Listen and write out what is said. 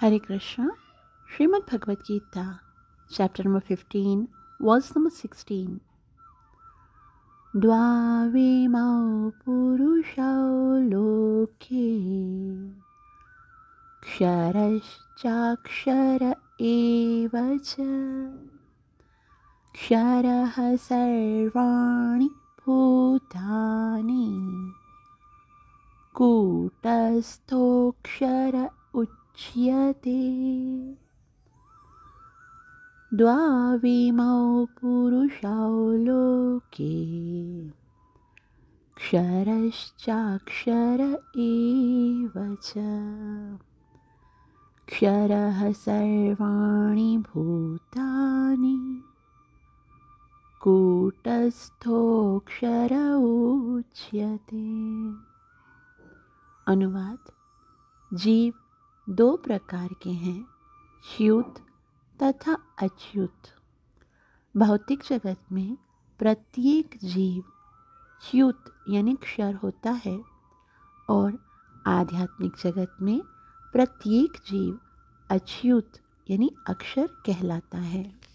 हरे Krishna Shrimad Bhagavad Gita chapter number fifteen verse number sixteen द्वावे माओ पुरुष लोके क्षरश्चाक्षर एव च क्षरः सर्वाणि भूतानि कूटस्थोऽक्षर मुच्यते द्वाविमौ पुरुषौ लोके क्षरश्चाक्षर एव च क्षरः सर्वाणि भूतानि कूटस्थोऽक्षर उच्यते अनुवाद जीव दो प्रकार के हैं च्युत तथा अच्युत भौतिक जगत में प्रत्येक जीव च्युत यानी क्षर होता है और आध्यात्मिक जगत में प्रत्येक जीव अच्युत यानी अक्षर कहलाता है